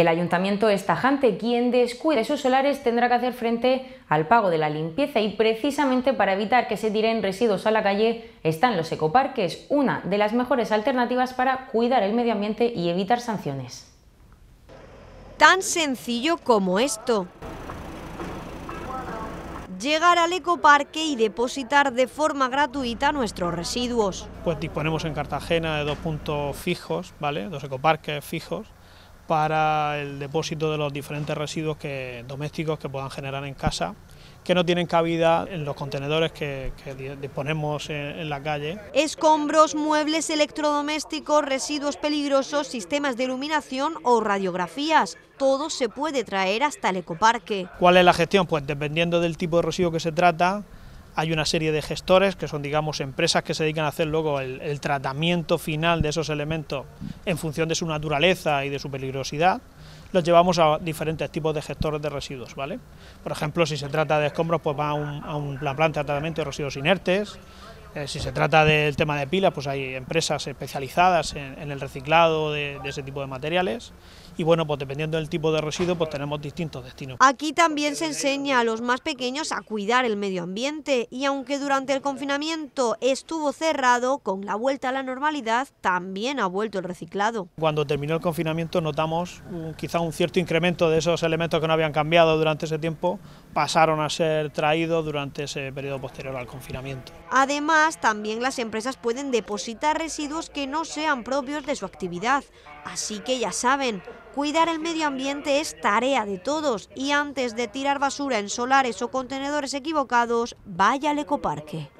El ayuntamiento es tajante, quien descuide sus solares tendrá que hacer frente al pago de la limpieza y precisamente para evitar que se tiren residuos a la calle están los ecoparques, una de las mejores alternativas para cuidar el medio ambiente y evitar sanciones. Tan sencillo como esto llegar al ecoparque y depositar de forma gratuita nuestros residuos. Pues disponemos en Cartagena de dos puntos fijos, ¿vale? Dos ecoparques fijos para el depósito de los diferentes residuos que, domésticos que puedan generar en casa que no tienen cabida en los contenedores que, disponemos en, en, la calle. Escombros, muebles electrodomésticos, residuos peligrosos, sistemas de iluminación o radiografías. Todo se puede traer hasta el ecoparque. ¿Cuál es la gestión? Pues dependiendo del tipo de residuo que se trata, hay una serie de gestores que son, digamos, empresas que se dedican a hacer luego el, tratamiento final de esos elementos en función de su naturaleza y de su peligrosidad los llevamos a diferentes tipos de gestores de residuos, ¿vale? Por ejemplo, si se trata de escombros, pues va a, un, a planta de tratamiento de residuos inertes, eh, si se trata del tema de pilas, pues hay empresas especializadas en, el reciclado de, ese tipo de materiales. Y bueno, pues dependiendo del tipo de residuo, pues tenemos distintos destinos. Aquí también se enseña a los más pequeños a cuidar el medio ambiente y aunque durante el confinamiento estuvo cerrado, con la vuelta a la normalidad también ha vuelto el reciclado. Cuando terminó el confinamiento notamos quizá un cierto incremento de esos elementos que no habían cambiado durante ese tiempo, pasaron a ser traídos durante ese periodo posterior al confinamiento. Además, también las empresas pueden depositar residuos que no sean propios de su actividad. Así que ya saben, cuidar el medio ambiente es tarea de todos y antes de tirar basura en solares o contenedores equivocados, vaya al ecoparque.